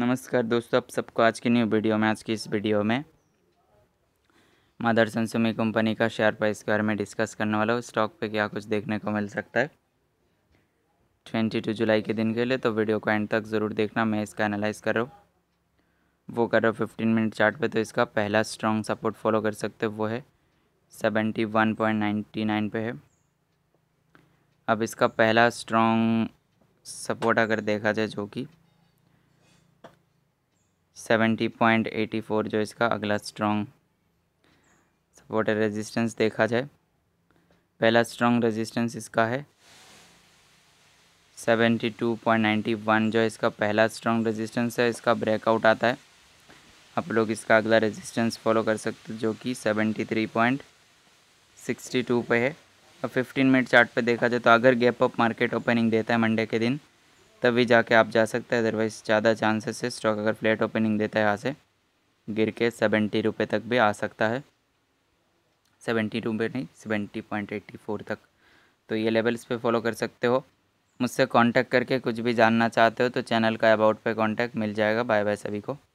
नमस्कार दोस्तों आप सबको आज की न्यू वीडियो में आज की इस वीडियो में मदर सुमी कंपनी का शेयर प्राइस के बारे में डिस्कस करने वाला हूँ स्टॉक पे क्या कुछ देखने को मिल सकता है ट्वेंटी टू जुलाई के दिन के लिए तो वीडियो को एंड तक ज़रूर देखना मैं इसका एनालाइज कर रहा हूँ वो कर रहा हूँ फिफ्टीन मिनट चार्ट पे तो इसका पहला स्ट्रॉन्ग सपोर्ट फॉलो कर सकते हो वो है seventy one point ninety nine पे है अब इसका पहला स्ट्रॉन्ग सपोर्ट अगर देखा जाए जो कि सेवेंटी पॉइंट एटी फोर जो इसका अगला स्ट्रॉन्ग सपोर्ट रेजिस्टेंस देखा जाए पहला स्ट्रॉन्ग रेजिस्टेंस इसका है seventy two point ninety one जो इसका पहला स्ट्रॉन्ग रेजिस्टेंस है इसका ब्रेकआउट आता है आप लोग इसका अगला रेजिस्टेंस फॉलो कर सकते जो कि seventy three point sixty two पे है और फिफ्टीन मिनट चार्ट पे देखा जाए तो अगर गैप अप मार्केट ओपनिंग देता है मंडे के दिन तभी जाके आप जा सकते हैं अदरवाइज़ ज़्यादा चांसेस है स्टॉक अगर फ्लैट ओपनिंग देता है यहाँ से गिर के सेवेंटी रुपये तक भी आ सकता है सेवेंटी रुपये नहीं सेवेंटी पॉइंट एट्टी फोर तक तो ये लेवल्स पे फॉलो कर सकते हो मुझसे कांटेक्ट करके कुछ भी जानना चाहते हो तो चैनल का अबाउट पे कांटेक्ट मिल जाएगा बाय बाय सभी को